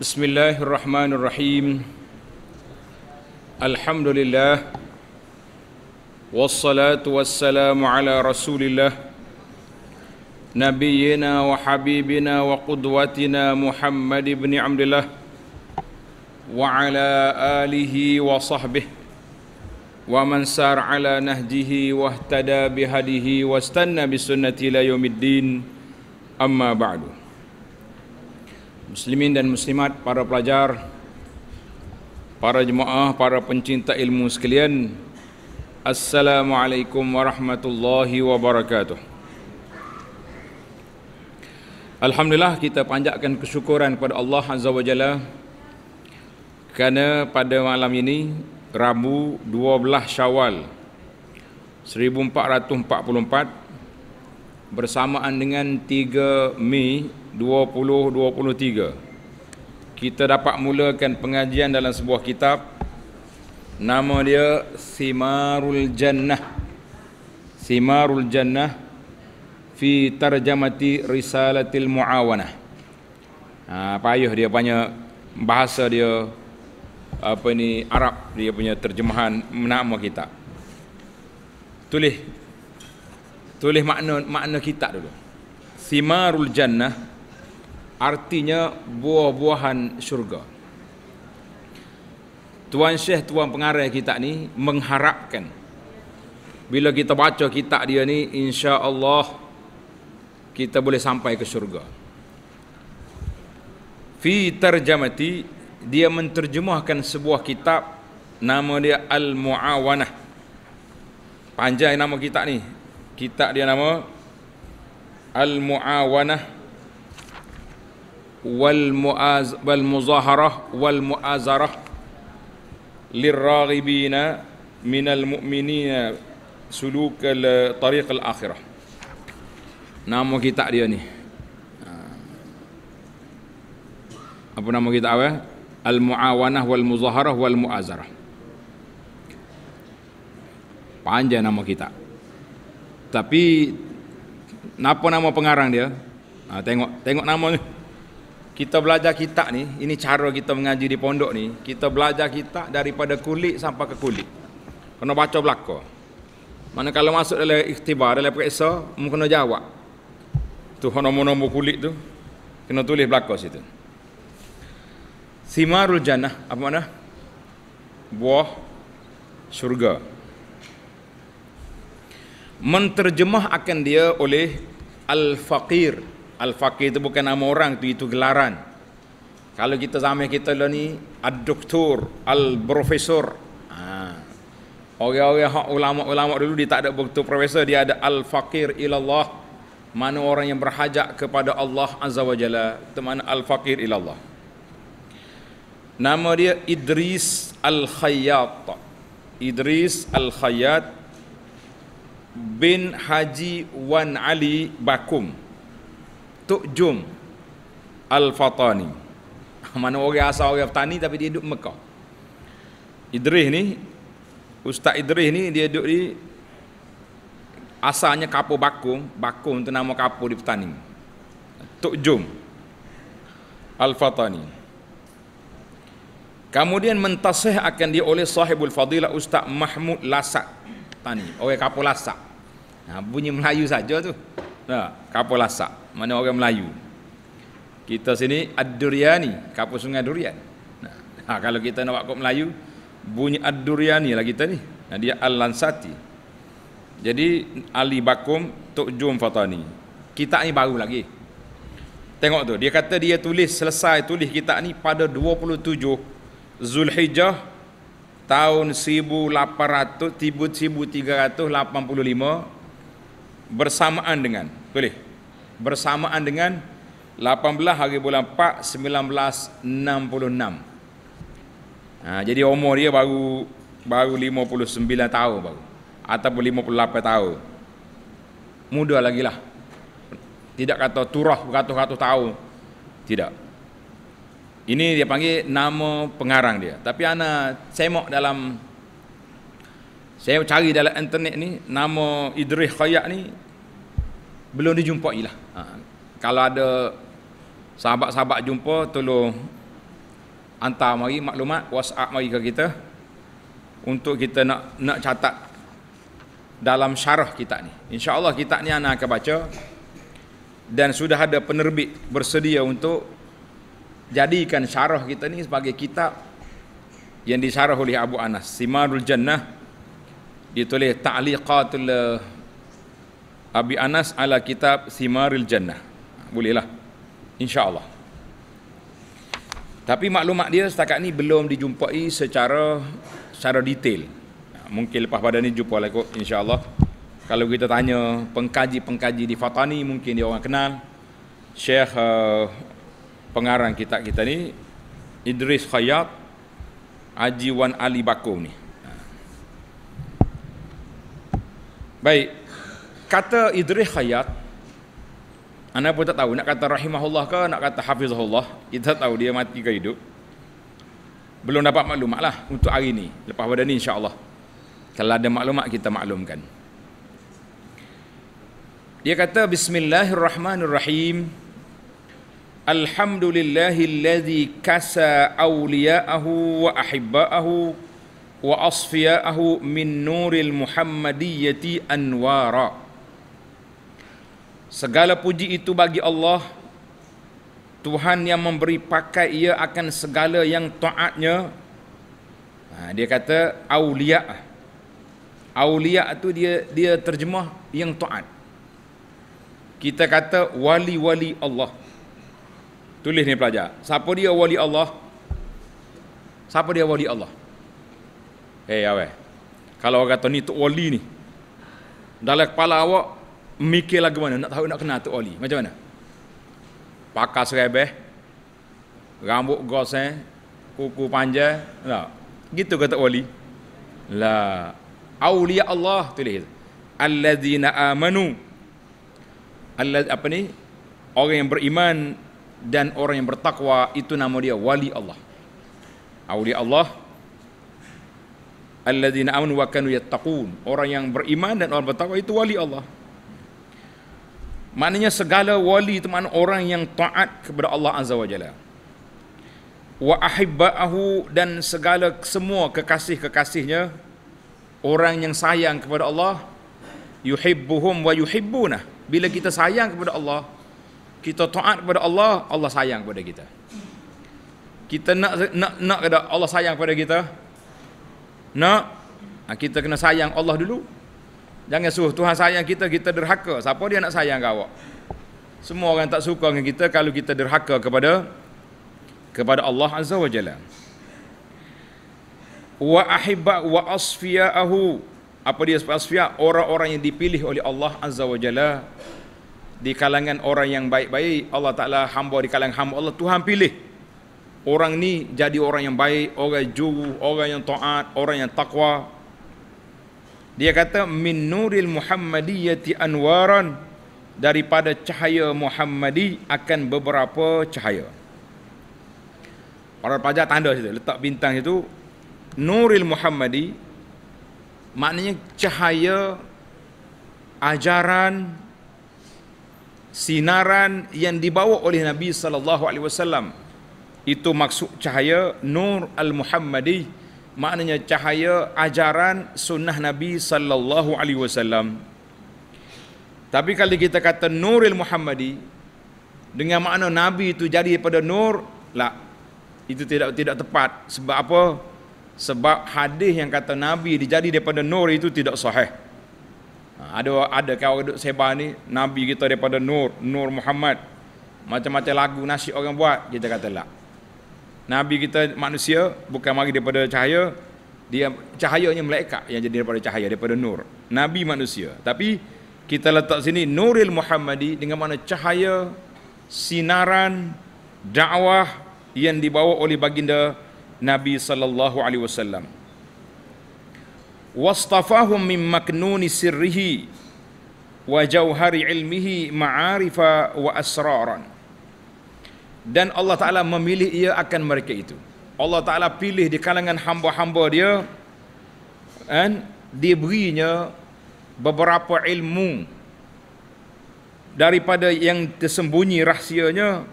بسم الله الرحمن الرحيم الحمد لله والصلاة والسلام على رسول الله نبينا وحبيبنا وقدوتنا محمد بن عبد الله وعلى آله وصحبه ومن سار على نهجه واهتدى بهديه واستنى بسنته إلى يوم الدين أما بعد muslimin dan muslimat, para pelajar, para jemaah, para pencinta ilmu sekalian. Assalamualaikum warahmatullahi wabarakatuh. Alhamdulillah kita panjatkan kesyukuran kepada Allah Azza wa Jalla kerana pada malam ini Rabu 12 Syawal 1444 bersamaan dengan 3 Mei 2023 kita dapat mulakan pengajian dalam sebuah kitab nama dia Simarul Jannah Simarul Jannah fi tarjamati risalatil muawanah ha, payuh dia punya bahasa dia apa ni Arab dia punya terjemahan nama kita tulis tulis makna makna kitab dulu Simarul Jannah artinya buah-buahan syurga. Tuan Syekh Tuan Pengarah kita ni mengharapkan bila kita baca kitab dia ni insya-Allah kita boleh sampai ke syurga. Fi tarjamati dia menterjemahkan sebuah kitab nama dia Al Muawanah. Panjang nama kitab ni. Kitab dia nama Al Muawanah wal muaz wal muzaharah wal muazarah lirraghibina min al mu'minina suluk al tariq al akhirah nama kitab dia ni ah. apa nama kitab apa al muawanah wal muzaharah wal muazarah panjang nama kitab tapi apa nama pengarang dia ha, tengok tengok nama ni kita belajar kitab ni, ini cara kita mengaji di pondok ni, kita belajar kitab daripada kulit sampai ke kulit. Kena baca belakang. Mana kalau masuk dalam ikhtibar, dalam periksa, mungkin kena jawab. Tu nombor-nombor kulit tu, kena tulis belakang situ. Simarul jannah, apa mana? Buah surga. Menterjemah akan dia oleh Al-Faqir. Al-Fakir itu bukan nama orang, itu, itu gelaran. Kalau kita zaman kita lah ni, Al-Doktor, Al-Profesor. Ha. Orang-orang hak ulama-ulama dulu dia tak ada begitu profesor, dia ada Al-Fakir ilallah. Mana orang yang berhajat kepada Allah Azza wa Jalla, itu mana Al-Fakir ilallah. Nama dia Idris Al-Khayyat. Idris Al-Khayyat bin Haji Wan Ali Bakum. Tok Jum Al-Fatani. Mana orang asal orang Fatani tapi dia duduk Mekah. Idris ni Ustaz Idris ni dia duduk di asalnya Kapur Bakung, Bakung tu nama kapur di Fatani. Tok Jum Al-Fatani. Kemudian mentasih akan dia oleh sahibul fadilah Ustaz Mahmud Lasak Tani, orang kapur Lasak. Nah, ha, bunyi Melayu saja tu. Nah, kapal lasak. Mana orang Melayu. Kita sini Ad-Duryani, kapal sungai Durian. Nah, ha, kalau kita nak kapal Melayu, bunyi Ad-Duryani lah kita ni. Nah, dia Al-Lansati. Jadi Ali Bakum Tok Jum Fatani. Kita ni baru lagi. Tengok tu, dia kata dia tulis selesai tulis kita ni pada 27 Zulhijjah tahun 1800 1385 bersamaan dengan boleh bersamaan dengan 18 hari bulan 4 1966 ha, jadi umur dia baru baru 59 tahun baru ataupun 58 tahun muda lagi lah tidak kata turah beratus-ratus tahun tidak ini dia panggil nama pengarang dia tapi anak cemok dalam saya cari dalam internet ni nama Idris Khayat ni belum dijumpai lah. Ha. Kalau ada sahabat-sahabat jumpa tolong hantar mari maklumat WhatsApp mari ke kita untuk kita nak nak catat dalam syarah kita ni. Insya-Allah kita ni anak akan baca dan sudah ada penerbit bersedia untuk jadikan syarah kita ni sebagai kitab yang disyarah oleh Abu Anas Simarul Jannah ditulis ta'liqatul eh, Abi Anas ala kitab Simaril Jannah. Bolehlah. Allah. Tapi maklumat dia setakat ni belum dijumpai secara secara detail. Mungkin lepas pada ni jumpa lah kot Allah. Kalau kita tanya pengkaji-pengkaji di Fatani mungkin dia orang kenal. Syekh uh, eh, pengarang kitab kita ni Idris Khayyat Haji Wan Ali Bakau ni. Baik. Kata Idris Hayat anda pun tak tahu nak kata rahimahullah ke nak kata hafizahullah kita tak tahu dia mati ke hidup belum dapat maklumat lah untuk hari ni lepas pada ni insyaAllah kalau ada maklumat kita maklumkan dia kata bismillahirrahmanirrahim alhamdulillahillazi kasa awliya'ahu wa ahibba'ahu wa asfiya'ahu min nuril muhammadiyyati anwara segala puji itu bagi Allah Tuhan yang memberi pakai ia akan segala yang taatnya ha, dia kata aulia aulia tu dia dia terjemah yang taat kita kata wali-wali Allah tulis ni pelajar siapa dia wali Allah siapa dia wali Allah Eh awe. Kalau orang kata ni tu Wali ni. Dalam kepala awak mikir lagu mana nak tahu nak kenal tu Wali. Macam mana? Pakai serebeh. Rambut gosen, eh, kuku panjang, lah. Gitu kata Wali. Lah. Aulia Allah tulis itu. Alladzina amanu. Allad, apa ni? Orang yang beriman dan orang yang bertakwa itu nama dia wali Allah. Aulia Allah alladzina amanu wa kanu yattaqun orang yang beriman dan orang bertakwa itu wali Allah maknanya segala wali itu makna orang yang taat kepada Allah azza wa jalla wa ahibbahu dan segala semua kekasih-kekasihnya orang yang sayang kepada Allah yuhibbuhum wa yuhibbuna bila kita sayang kepada Allah kita taat kepada Allah Allah sayang kepada kita kita nak nak nak kepada Allah sayang kepada kita nak ha, kita kena sayang Allah dulu. Jangan suruh Tuhan sayang kita, kita derhaka. Siapa dia nak sayang kau? Semua orang tak suka dengan kita kalau kita derhaka kepada kepada Allah Azza wa Jalla. Wa ahibba wa asfiyahu. Apa dia asfiyah? Orang-orang yang dipilih oleh Allah Azza wa Jalla di kalangan orang yang baik-baik Allah Taala hamba di kalangan hamba Allah Tuhan pilih orang ni jadi orang yang baik, orang yang jujur, orang yang taat, orang yang taqwa. Dia kata min nuril muhammadiyati anwaran daripada cahaya Muhammadi akan beberapa cahaya. Orang pajak tanda situ, letak bintang situ. Nuril Muhammadi maknanya cahaya ajaran sinaran yang dibawa oleh Nabi sallallahu alaihi wasallam itu maksud cahaya nur al-muhammadi maknanya cahaya ajaran sunnah nabi sallallahu alaihi wasallam tapi kalau kita kata nuril muhammadi dengan makna nabi itu jadi pada nur lah itu tidak tidak tepat sebab apa sebab hadis yang kata nabi dijadi daripada nur itu tidak sahih ha, ada ada kau duk sebar ni nabi kita daripada nur nur muhammad macam-macam lagu nasi orang buat kita kata lah Nabi kita manusia bukan mari daripada cahaya. Dia cahayanya melekat yang jadi daripada cahaya daripada nur. Nabi manusia. Tapi kita letak sini Nuril Muhammadi dengan mana cahaya sinaran dakwah yang dibawa oleh baginda Nabi sallallahu alaihi wasallam. Wastafahum min maknuni sirrihi wa jauhari ilmihi ma'arifa wa asraran dan Allah Ta'ala memilih ia akan mereka itu Allah Ta'ala pilih di kalangan hamba-hamba dia dan diberinya beberapa ilmu daripada yang tersembunyi rahsianya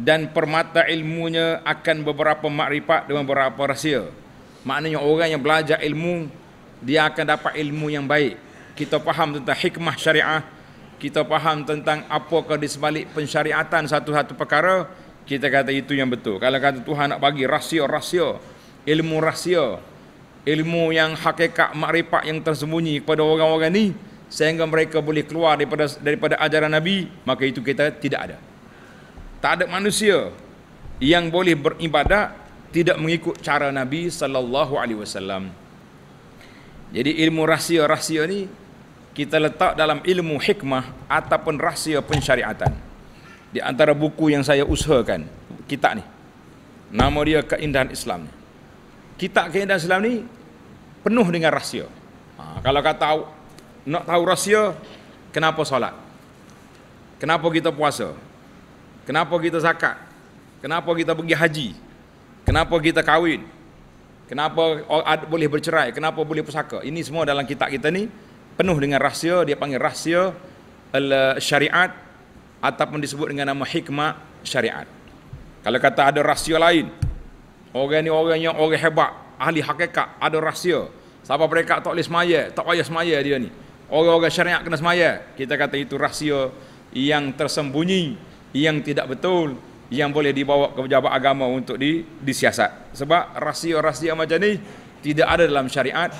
dan permata ilmunya akan beberapa makrifat dengan beberapa rahsia maknanya orang yang belajar ilmu dia akan dapat ilmu yang baik kita faham tentang hikmah syariah kita faham tentang apakah di sebalik pensyariatan satu-satu perkara, kita kata itu yang betul. Kalau kata Tuhan nak bagi rahsia-rahsia, ilmu rahsia, ilmu yang hakikat makrifat yang tersembunyi kepada orang-orang ini sehingga mereka boleh keluar daripada daripada ajaran Nabi, maka itu kita tidak ada. Tak ada manusia yang boleh beribadat tidak mengikut cara Nabi sallallahu alaihi wasallam. Jadi ilmu rahsia-rahsia ni kita letak dalam ilmu hikmah ataupun rahsia pensyariatan. Di antara buku yang saya usahakan, kitab ni. Nama dia Keindahan Islam. Kitab Keindahan Islam ni penuh dengan rahsia. Ha, kalau kata nak tahu rahsia, kenapa solat? Kenapa kita puasa? Kenapa kita zakat? Kenapa kita pergi haji? Kenapa kita kahwin? Kenapa boleh bercerai? Kenapa boleh pusaka? Ini semua dalam kitab kita ni penuh dengan rahsia dia panggil rahsia syariat ataupun disebut dengan nama hikmah syariat kalau kata ada rahsia lain orang ni yang orang hebat ahli hakikat ada rahsia siapa mereka tak boleh semaya tak payah semaya dia ni orang-orang syariat kena semaya kita kata itu rahsia yang tersembunyi yang tidak betul yang boleh dibawa ke pejabat agama untuk di disiasat sebab rahsia-rahsia macam ni tidak ada dalam syariat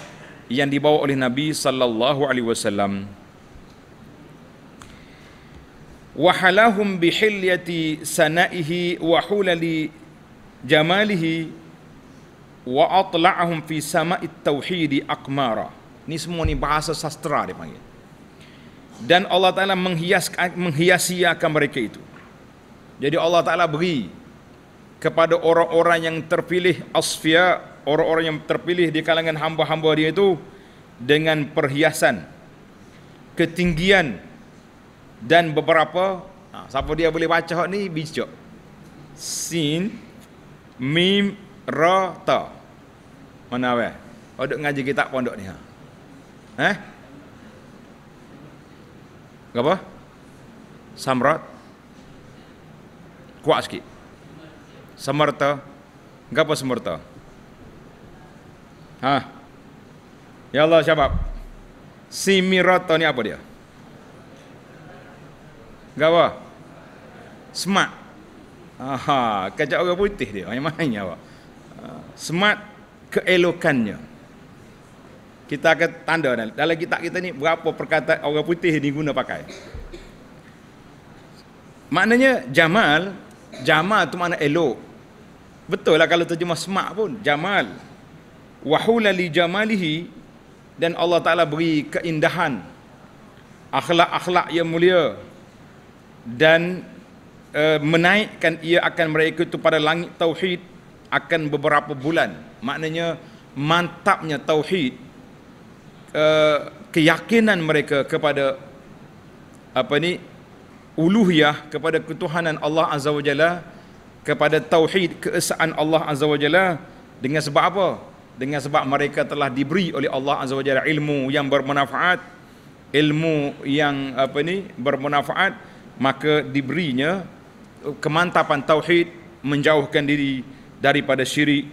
yang dibawa oleh Nabi sallallahu alaihi wasallam. Wa halahum bihilyati sanaihi wa hulali jamalihi wa atla'ahum fi sama'i tauhid aqmara. Ni semua ni bahasa sastra dia panggil. Dan Allah Taala menghias menghiasi akan mereka itu. Jadi Allah Taala beri kepada orang-orang yang terpilih asfiya orang-orang yang terpilih di kalangan hamba-hamba dia itu dengan perhiasan ketinggian dan beberapa ha, siapa dia boleh baca ni bijak sin mim ra ta mana weh oh, ada ngaji kita pondok ni ha eh apa samrat kuat sikit semerta apa semerta Ha. Ya Allah syabab. Si Mirata ni apa dia? Gawa. Smart. Aha, kacak orang putih dia. Banyak main awak. Ha, smart keelokannya. Kita akan tanda dalam kita kita ni berapa perkataan orang putih ni guna pakai. Maknanya Jamal, Jamal tu mana elok. Betul lah kalau terjemah smart pun, Jamal wahula li jamalihi dan Allah Taala beri keindahan akhlak-akhlak yang mulia dan uh, menaikkan ia akan mereka itu pada langit tauhid akan beberapa bulan maknanya mantapnya tauhid uh, keyakinan mereka kepada apa ni uluhiyah kepada ketuhanan Allah Azza Wajalla kepada tauhid keesaan Allah Azza Wajalla dengan sebab apa dengan sebab mereka telah diberi oleh Allah Azza wa Jalla ilmu yang bermanfaat ilmu yang apa ni bermanfaat maka diberinya kemantapan tauhid menjauhkan diri daripada syirik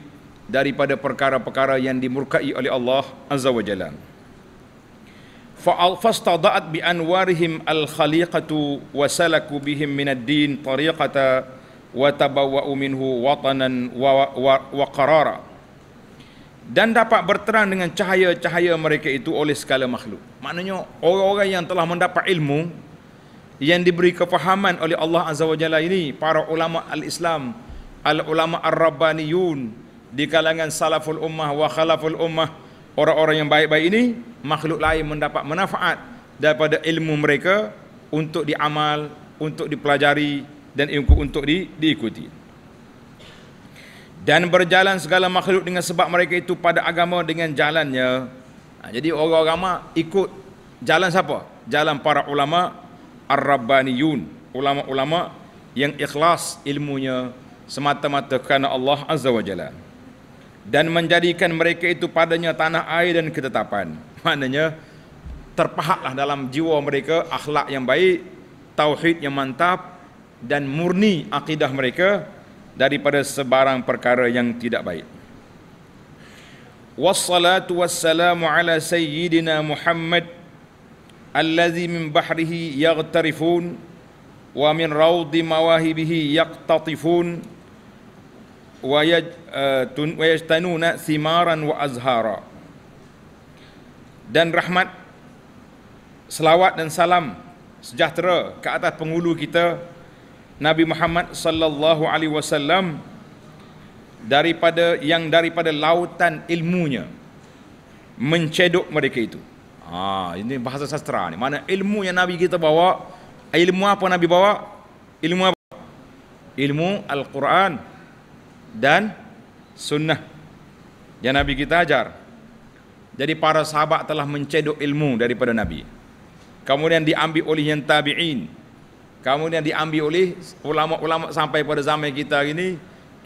daripada perkara-perkara yang dimurkai oleh Allah Azza wa Jalla فاستضعت بأنوارهم الخليقة وسلكوا بهم من الدين طريقة وتبوأوا منه وطنا وقرارا و- و- dan dapat berterang dengan cahaya-cahaya mereka itu oleh segala makhluk. Maknanya orang-orang yang telah mendapat ilmu yang diberi kefahaman oleh Allah Azza wa Jalla ini para ulama al-Islam, al ulama ar-rabbaniyun di kalangan salaful ummah wa khalaful ummah orang-orang yang baik-baik ini makhluk lain mendapat manfaat daripada ilmu mereka untuk diamal, untuk dipelajari dan untuk diikuti dan berjalan segala makhluk dengan sebab mereka itu pada agama dengan jalannya ha, jadi orang agama ikut jalan siapa jalan para ulama ar-rabbaniyun ulama-ulama yang ikhlas ilmunya semata-mata kerana Allah azza wajalla dan menjadikan mereka itu padanya tanah air dan ketetapan maknanya terpahatlah dalam jiwa mereka akhlak yang baik tauhid yang mantap dan murni akidah mereka daripada sebarang perkara yang tidak baik. Wassalatu wassalamu ala sayyidina Muhammad allazi min bahrihi yaghtarifun wa min rawdi mawahibihi yaqtatifun wa yajtun eh, wa wa azhara dan rahmat selawat dan salam sejahtera ke atas penghulu kita Nabi Muhammad sallallahu alaihi wasallam daripada yang daripada lautan ilmunya mencedok mereka itu. Ha, ini bahasa sastra ni. Mana ilmu yang Nabi kita bawa? Ilmu apa Nabi bawa? Ilmu apa? Ilmu Al-Quran dan sunnah yang Nabi kita ajar. Jadi para sahabat telah mencedok ilmu daripada Nabi. Kemudian diambil oleh yang tabi'in kemudian diambil oleh ulama-ulama sampai pada zaman kita hari ini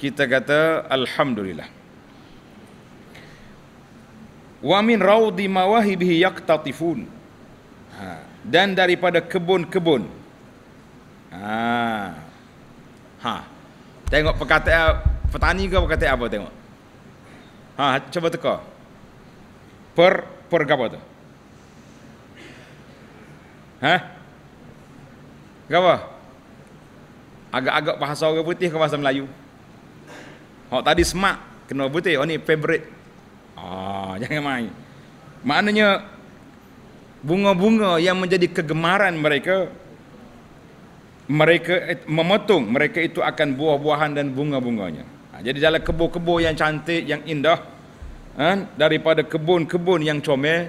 kita kata alhamdulillah wa min rawdi mawahibihi yaqtatifun ha dan daripada kebun-kebun ha ha tengok perkataan petani ke perkataan apa tengok ha cuba teka per per apa tu ha Kenapa? Agak-agak bahasa orang putih ke bahasa Melayu? Hak tadi semak kena putih. Oh ni favorite. Ah, jangan main. Maknanya bunga-bunga yang menjadi kegemaran mereka mereka eh, memetung mereka itu akan buah-buahan dan bunga-bunganya. Ha, jadi dalam kebun-kebun yang cantik yang indah eh, daripada kebun-kebun yang comel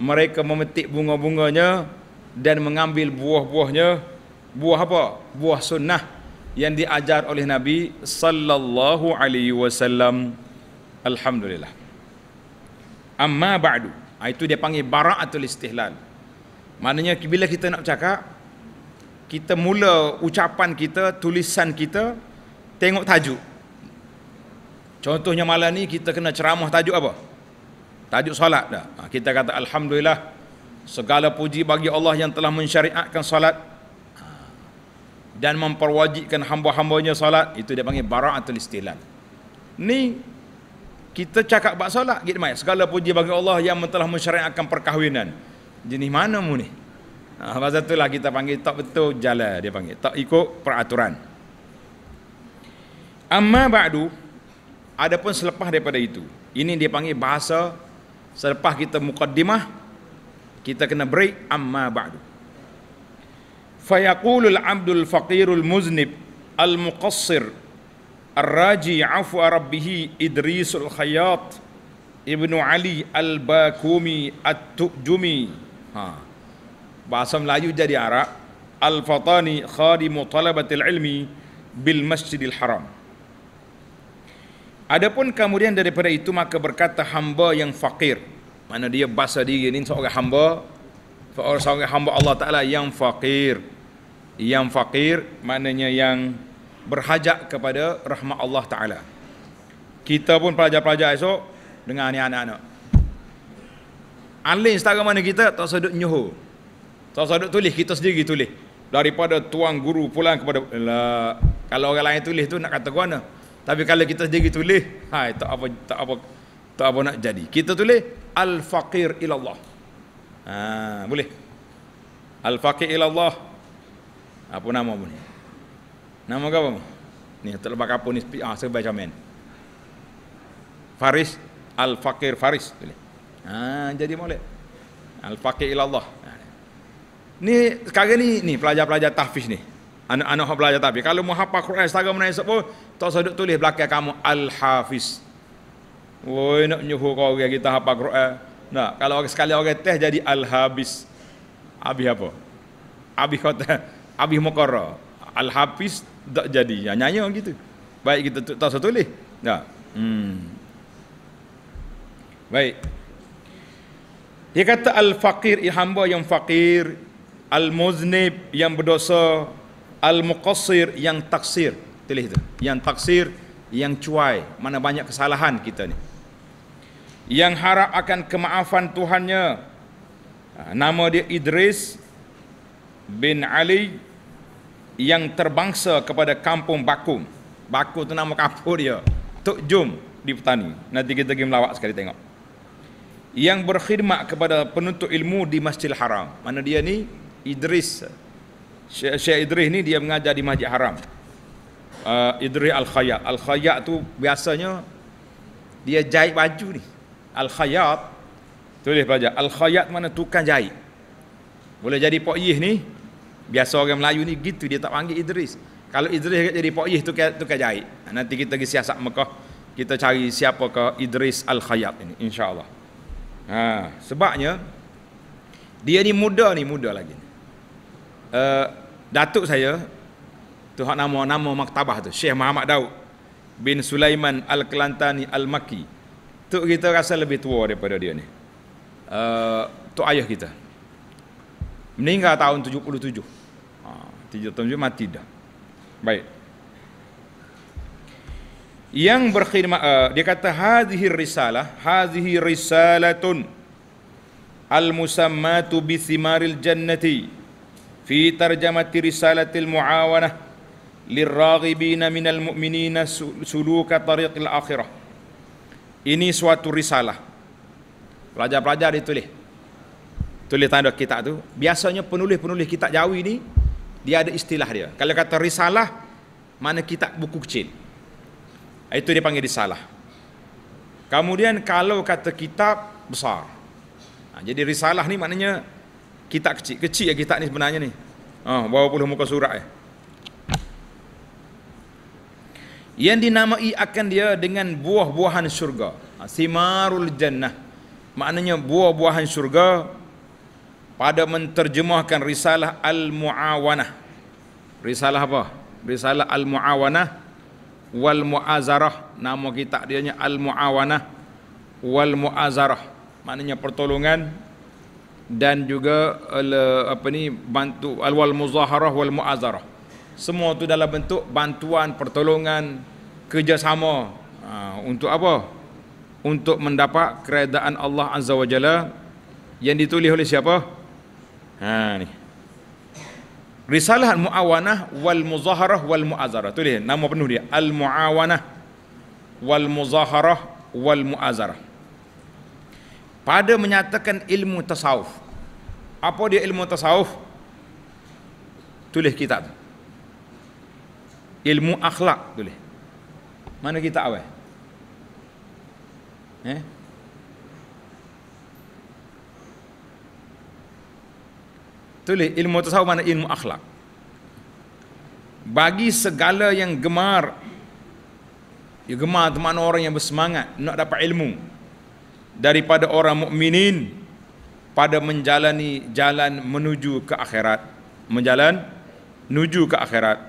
mereka memetik bunga-bunganya dan mengambil buah-buahnya buah apa? Buah sunnah yang diajar oleh Nabi sallallahu alaihi wasallam. Alhamdulillah. Amma ba'du. Ha, itu dia panggil bara'atul istihlal. Maknanya bila kita nak cakap kita mula ucapan kita, tulisan kita tengok tajuk. Contohnya malam ni kita kena ceramah tajuk apa? Tajuk solat dah. Ha, kita kata alhamdulillah segala puji bagi Allah yang telah mensyariatkan solat dan memperwajibkan hamba-hambanya salat, itu dia panggil bara'atul istilal ni kita cakap bab solat gitu mai segala puji bagi Allah yang telah mensyariatkan perkahwinan jenis mana mu ni ha nah, itulah kita panggil tak betul jalan dia panggil tak ikut peraturan amma ba'du adapun selepas daripada itu ini dia panggil bahasa selepas kita mukaddimah kita kena break amma ba'du فيقول العبد الفقير المذنب المقصر الراجي عفو ربه إدريس الخياط ابن علي الباكومي التؤجمي ها بعصم لا يوجد عراء الفطاني خادم طلبة العلم بالمسجد الحرام Adapun kemudian daripada itu maka berkata hamba yang fakir. Mana dia bahasa diri ini seorang hamba. Seorang hamba Allah Ta'ala yang fakir yang fakir maknanya yang berhajat kepada rahmat Allah Ta'ala kita pun pelajar-pelajar esok dengan ni anak-anak alin setara mana kita tak sedut nyuhu tak sedut tulis kita sendiri tulis daripada tuan guru pulang kepada lah, kalau orang lain tulis tu nak kata ke mana tapi kalau kita sendiri tulis hai tak apa tak apa tak apa nak jadi kita tulis al faqir ila Allah ha, boleh al faqir ila Allah apa nama pun nama ke apa ni tak lepas kapur ni ah, sebab macam Faris Al-Fakir Faris ha, jadi boleh Al-Fakir ilallah ah. ni sekarang ni ni pelajar-pelajar tahfiz ni anak-anak belajar tapi kalau mau hafal Quran setara mana esok pun tak sedut tulis belakang kamu Al-Hafiz woi nak nyuhu kau orang kita hafal Quran nah, kalau sekali orang teh jadi Al-Habis habis apa habis teh. Abih Muqarra. Al-Hafiz tak jadi. Ya, nyanyi orang gitu. Baik kita tak tahu satu Ya. Hmm. Baik. Dia kata al-faqir hamba yang fakir, al-muznib yang berdosa, al-muqassir yang taksir. Tulis itu. Yang taksir yang cuai, mana banyak kesalahan kita ni. Yang harap akan kemaafan Tuhannya. Ha, nama dia Idris bin Ali yang terbangsa kepada kampung baku, baku tu nama kampung dia. Tok Jum di Petani. Nanti kita pergi melawat sekali tengok. Yang berkhidmat kepada penuntut ilmu di Masjid Haram. Mana dia ni? Idris. Syekh Idris ni dia mengajar di Masjid Haram. Uh, Idris Al-Khayat. Al-Khayat tu biasanya dia jahit baju ni. Al-Khayat. Tulis pelajar. Al-Khayat mana tukang jahit. Boleh jadi Pak ni, Biasa orang Melayu ni gitu dia tak panggil Idris. Kalau Idris jadi Pakyih tu tu kajai. Ha, nanti kita pergi siasat Mekah, kita cari siapa ke Idris Al-Khayyat ini insya-Allah. Ha, sebabnya dia ni muda ni muda lagi. Uh, datuk saya tu hak nama nama maktabah tu Syekh Muhammad Daud bin Sulaiman Al-Kelantani Al-Makki. Tu kita rasa lebih tua daripada dia ni. Uh, tok ayah kita. Meninggal tahun 77 tiga tahun juga mati dah baik yang berkhidmat uh, dia kata hadhihi risalah hadhihi risalatun al musammatu bi thimaril jannati fi tarjamati risalatil muawanah lirraghibina minal mu'minina suluka tariqil akhirah ini suatu risalah pelajar-pelajar ditulis tulis tanda kitab tu biasanya penulis-penulis kitab jawi ni dia ada istilah dia. Kalau kata risalah, mana kitab buku kecil. Itu dia panggil risalah. Kemudian kalau kata kitab besar. Ha, jadi risalah ni maknanya kitab kecil. Kecil ya kitab ni sebenarnya ni. Oh, bawah puluh muka surat eh. Yang dinamai akan dia dengan buah-buahan syurga. Ha, simarul jannah. Maknanya buah-buahan syurga pada menterjemahkan risalah al-muawanah risalah apa risalah al-muawanah wal muazarah nama kitab dia nya al-muawanah wal muazarah maknanya pertolongan dan juga al, apa ni bantu al-wal muzaharah wal muazarah semua tu dalam bentuk bantuan pertolongan kerjasama ha, untuk apa untuk mendapat keredaan Allah azza wajalla yang ditulis oleh siapa? Ha ni. Risalah Muawanah wal Muzaharah wal Muazarah. Tu dia nama penuh dia. Al Muawanah wal Muzaharah wal Muazarah. Pada menyatakan ilmu tasawuf. Apa dia ilmu tasawuf? Tulis kitab tu. Ilmu akhlak tulis. Mana kita awal? Eh? tulis ilmu tasawuf mana ilmu akhlak bagi segala yang gemar ya gemar teman orang yang bersemangat nak dapat ilmu daripada orang mukminin pada menjalani jalan menuju ke akhirat menjalan menuju ke akhirat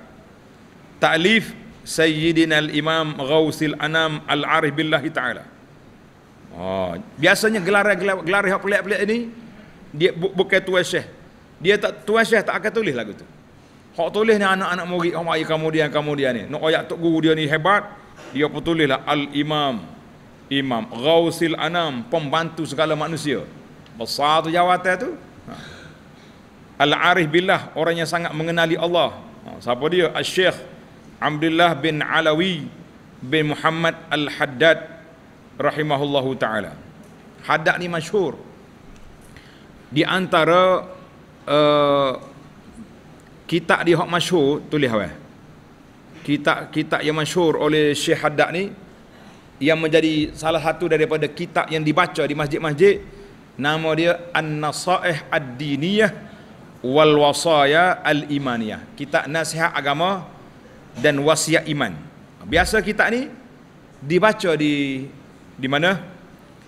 ta'lif sayyidina al-imam ghausil anam al-arif billahi ta'ala oh, biasanya gelar-gelar gelar hak pelik-pelik ini dia bukan tuan syekh dia tak tuan syekh tak akan tulis lagu tu hak tulis ni anak-anak murid hak mari kemudian kemudian ni nak ayat tok guru dia ni hebat dia pun tulislah al imam imam ghausil anam pembantu segala manusia besar tu jawatan tu ha. al arif billah orang yang sangat mengenali Allah ha, siapa dia asy-syekh Abdullah bin Alawi bin Muhammad Al-Haddad rahimahullahu taala. Haddad ni masyhur. Di antara Eh, kitab dia hak masyhur tulis awal. Kitab kitab yang masyhur oleh Syekh Haddad ni yang menjadi salah satu daripada kitab yang dibaca di masjid-masjid nama dia An-Nasaih Ad-Diniyah wal Wasaya Al-Imaniyah. Kitab nasihat agama dan wasiat iman. Biasa kitab ni dibaca di di mana?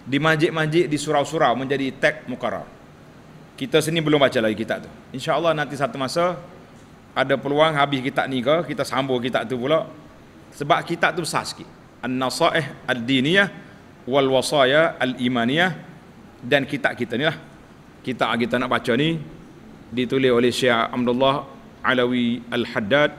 Di masjid-masjid di surau-surau menjadi teks mukarrar kita sini belum baca lagi kitab tu insyaallah nanti satu masa ada peluang habis kitab ni ke kita sambung kitab tu pula sebab kitab tu besar sikit an-nasaih ad-diniyah wal wasaya al-imaniyah dan kitab kita ni lah kitab kita nak baca ni ditulis oleh Syekh Abdullah Alawi Al-Haddad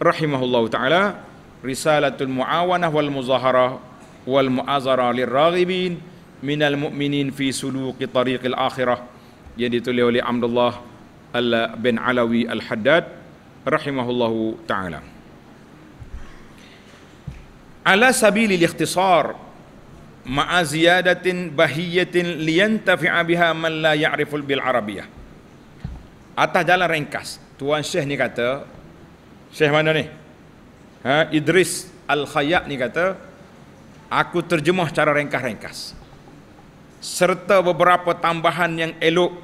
rahimahullahu taala risalatul muawanah wal muzaharah wal muazara lirraghibin minal mu'minin fi suluqi tariqil akhirah yang ditulis oleh Abdullah Al bin Alawi Al Haddad rahimahullahu taala. Ala sabili al-ikhtisar ma'a ziyadatin bahiyatin liyantafi'a biha man la ya'riful bil arabiyah. Atas jalan ringkas, tuan Syekh ni kata, Syekh mana ni? Ha, Idris Al-Khayyat ni kata, aku terjemah cara ringkas-ringkas serta beberapa tambahan yang elok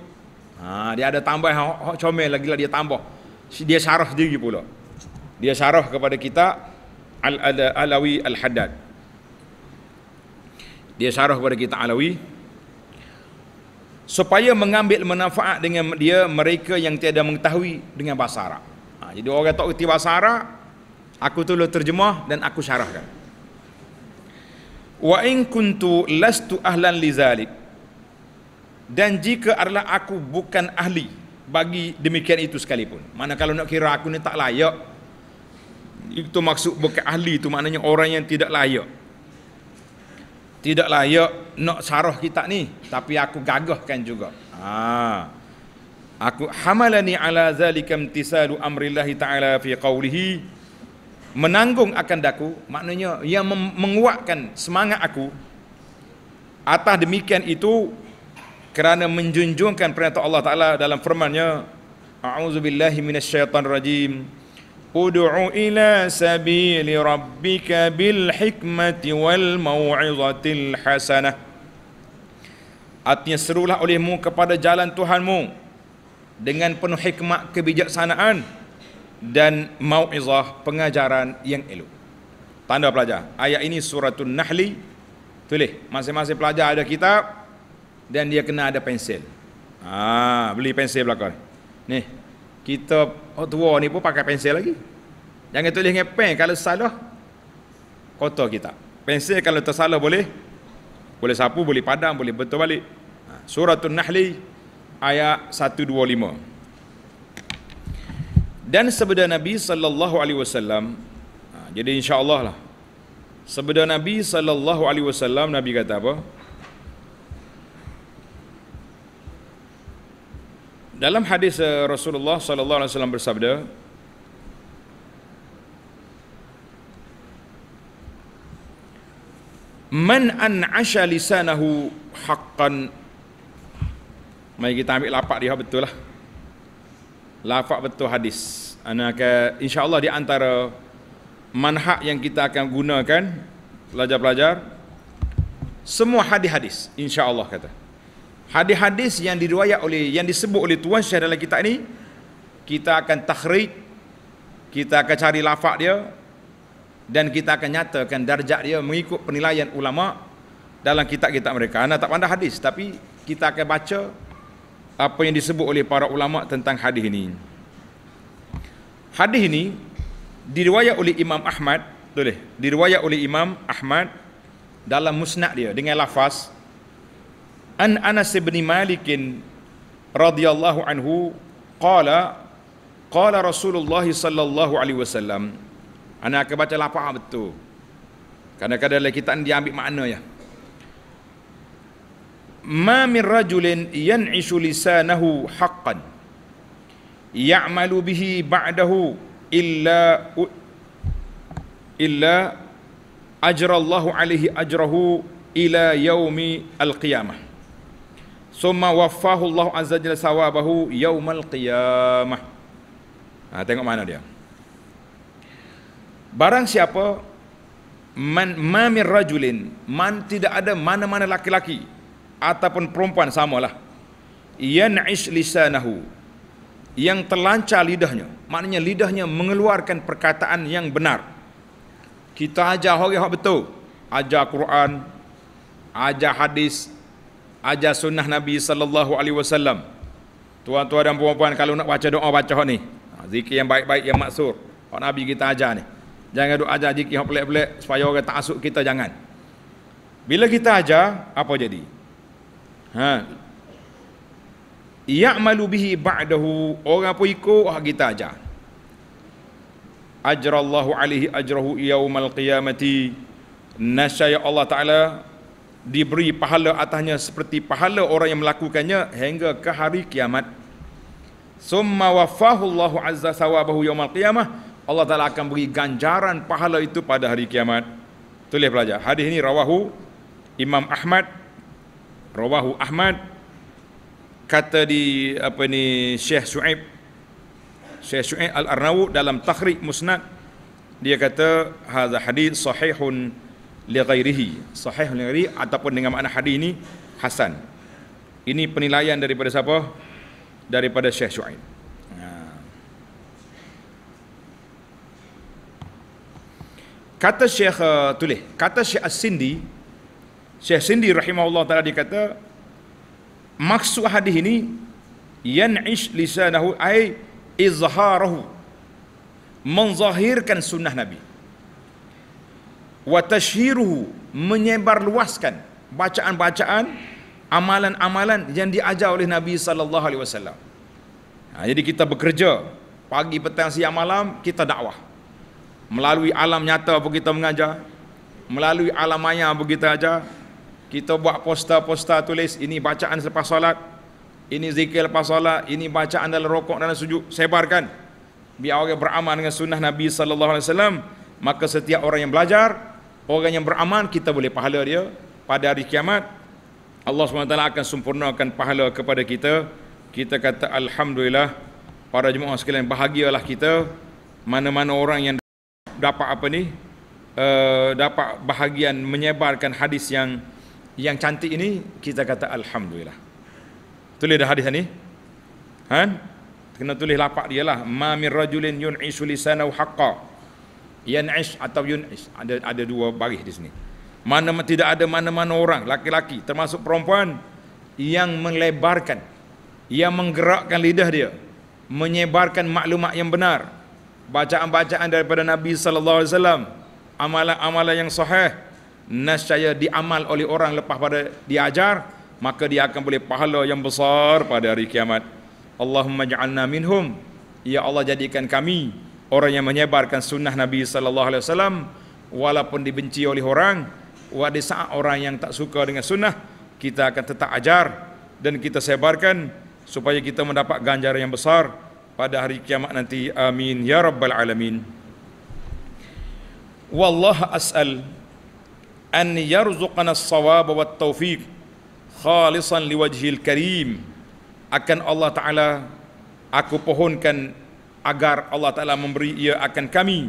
ha, dia ada tambah hok comel lagi lah dia tambah dia syarah diri pula dia syarah kepada kita al alawi al haddad dia syarah kepada kita alawi supaya mengambil manfaat dengan dia mereka yang tiada mengetahui dengan bahasa Arab ha, jadi orang tak kerti bahasa Arab aku tu terjemah dan aku syarahkan wa in kuntu lastu ahlan lizalik dan jika adalah aku bukan ahli bagi demikian itu sekalipun mana kalau nak kira aku ni tak layak itu maksud bukan ahli itu maknanya orang yang tidak layak tidak layak nak sarah kita ni tapi aku gagahkan juga ha aku hamalani ala zalika tisalu amrillah taala fi qawlihi menanggung akan daku maknanya yang menguatkan semangat aku atas demikian itu kerana menjunjungkan perintah Allah Taala dalam firman-Nya a'udzubillahi minasyaitonirrajim ud'u ila sabili rabbika bil hikmati wal mau'izatil hasanah artinya serulah olehmu kepada jalan Tuhanmu dengan penuh hikmat kebijaksanaan dan mauizah pengajaran yang elok. Tanda pelajar. Ayat ini suratul Nahli. Tulis. Masing-masing pelajar ada kitab dan dia kena ada pensel. Ah, ha, beli pensel belakang. Nih. Kita oh, tua ni pun pakai pensel lagi. Jangan tulis dengan pen kalau salah kotor kitab. Pensel kalau tersalah boleh boleh sapu, boleh padam, boleh betul balik. Ha, suratul Nahli ayat 125 dan sabda Nabi sallallahu alaihi wasallam ha, jadi insyaallah lah sabda Nabi sallallahu alaihi wasallam Nabi kata apa dalam hadis eh, Rasulullah sallallahu alaihi wasallam bersabda Man an asha lisanahu haqqan Mari kita ambil lapak dia betul lah lafaz betul hadis. Ana akan insya-Allah di antara manhaj yang kita akan gunakan pelajar-pelajar semua hadis-hadis insya-Allah kata. Hadis-hadis yang diriwayat oleh yang disebut oleh tuan syekh dalam kitab ini kita akan takhrij kita akan cari lafaz dia dan kita akan nyatakan darjat dia mengikut penilaian ulama dalam kitab-kitab mereka. Ana tak pandai hadis tapi kita akan baca apa yang disebut oleh para ulama tentang hadis ini. Hadis ini diriwayat oleh Imam Ahmad, boleh? Diriwayat oleh Imam Ahmad dalam musnad dia dengan lafaz An Anas bin Malik radhiyallahu anhu qala qala Rasulullah sallallahu alaihi wasallam. Ana akan baca lafaz betul. Kadang-kadang kita diambil ambil makna ya ma min rajulin yan'ishu lisanahu haqqan ya'malu bihi ba'dahu illa illa ajrallahu alaihi ajrahu ila yaumi alqiyamah summa waffahu Allah azza jalla sawabahu yaumal qiyamah ha, tengok mana dia barang siapa man ma min rajulin man tidak ada mana-mana laki-laki mana mana laki laki ataupun perempuan samalah yan'ish lisanahu yang terlancar lidahnya maknanya lidahnya mengeluarkan perkataan yang benar kita ajar orang-orang betul ajar Quran ajar hadis ajar sunnah Nabi sallallahu alaihi wasallam tuan-tuan dan puan-puan kalau nak baca doa baca ni ha, zikir yang baik-baik yang maksur orang Nabi kita ajar ni jangan duk ajar zikir hok pelik-pelik supaya orang tak asuk kita jangan bila kita ajar apa jadi ha ya'malu bihi ba'dahu orang pun ikut hak ah, kita ajar ajrallahu alaihi ajrahu yaumal qiyamati nasya Allah taala diberi pahala atasnya seperti pahala orang yang melakukannya hingga ke hari kiamat summa wafahu Allah azza sawabahu yaumal qiyamah Allah taala akan beri ganjaran pahala itu pada hari kiamat tulis pelajar hadis ini rawahu Imam Ahmad rawahu Ahmad kata di apa ni Syekh Shu'aib Syekh Shu'aib Al-Arnawut dalam Takhrij Musnad dia kata hadza hadis sahihun li ghairihi sahih li ghairi ataupun dengan makna hadis ini hasan ini penilaian daripada siapa daripada Syekh Shu'aib ha. kata Syekh uh, tulis kata Syekh As-Sindi Syekh Sindi rahimahullah taala dia kata maksud hadis ini yan'ish lisanahu ai izharahu menzahirkan sunnah nabi wa tashhiruhu menyebarluaskan bacaan-bacaan amalan-amalan yang diajar oleh Nabi sallallahu alaihi wasallam. Ha, jadi kita bekerja pagi petang siang malam kita dakwah. Melalui alam nyata apa kita mengajar, melalui alam maya apa kita ajar, kita buat poster-poster tulis ini bacaan selepas salat, ini zikir lepas solat ini bacaan dalam rokok dalam sujud sebarkan biar orang beramal dengan sunnah Nabi sallallahu alaihi wasallam maka setiap orang yang belajar orang yang beramal kita boleh pahala dia pada hari kiamat Allah SWT akan sempurnakan pahala kepada kita kita kata Alhamdulillah para jemaah sekalian bahagialah kita mana-mana orang yang dapat apa ni eh, dapat bahagian menyebarkan hadis yang yang cantik ini kita kata alhamdulillah. Tulis dah hadis ni. Ha? Kena tulis lapak dia lah. Ma min rajulin yun'isu lisanahu haqqa. Yan'is atau yun'is. Ada ada dua baris di sini. Mana tidak ada mana-mana orang laki-laki termasuk perempuan yang melebarkan yang menggerakkan lidah dia menyebarkan maklumat yang benar bacaan-bacaan daripada Nabi sallallahu alaihi wasallam amalan-amalan yang sahih nescaya diamal oleh orang lepas pada diajar maka dia akan boleh pahala yang besar pada hari kiamat Allahumma ja'alna minhum ya Allah jadikan kami orang yang menyebarkan sunnah Nabi sallallahu alaihi wasallam walaupun dibenci oleh orang wa di saat orang yang tak suka dengan sunnah kita akan tetap ajar dan kita sebarkan supaya kita mendapat ganjaran yang besar pada hari kiamat nanti amin ya rabbal alamin wallah as'al an yarzuqana as-sawab wa at-tawfiq khalisan liwajhil karim akan Allah taala aku pohonkan agar Allah taala memberi ia akan kami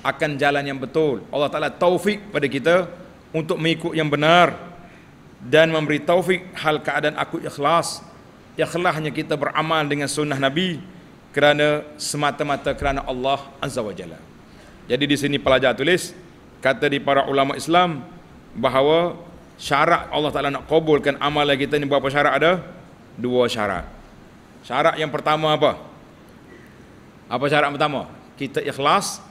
akan jalan yang betul Allah taala taufik pada kita untuk mengikut yang benar dan memberi taufik hal keadaan aku ikhlas ikhlasnya kita beramal dengan sunnah nabi kerana semata-mata kerana Allah azza wa Jalla. jadi di sini pelajar tulis kata di para ulama Islam bahawa syarat Allah Taala nak kabulkan amalan kita ni berapa syarat ada? Dua syarat. Syarat yang pertama apa? Apa syarat pertama? Kita ikhlas.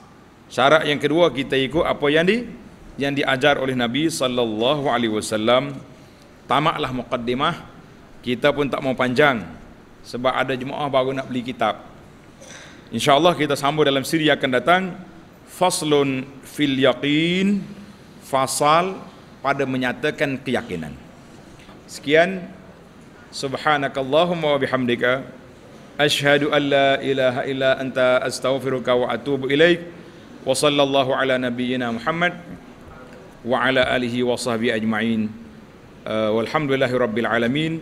Syarat yang kedua kita ikut apa yang di yang diajar oleh Nabi sallallahu alaihi wasallam. Tamaklah mukaddimah. Kita pun tak mau panjang sebab ada jemaah baru nak beli kitab. Insya-Allah kita sambung dalam siri yang akan datang. Faslun fil yaqin fasal pada menyatakan keyakinan. Sekian subhanakallahumma wa bihamdika Ashhadu an ilaha illa anta astaghfiruka wa atubu ilaik wa sallallahu ala nabiyyina Muhammad wa ala alihi wa sahbihi ajma'in uh, walhamdulillahi alamin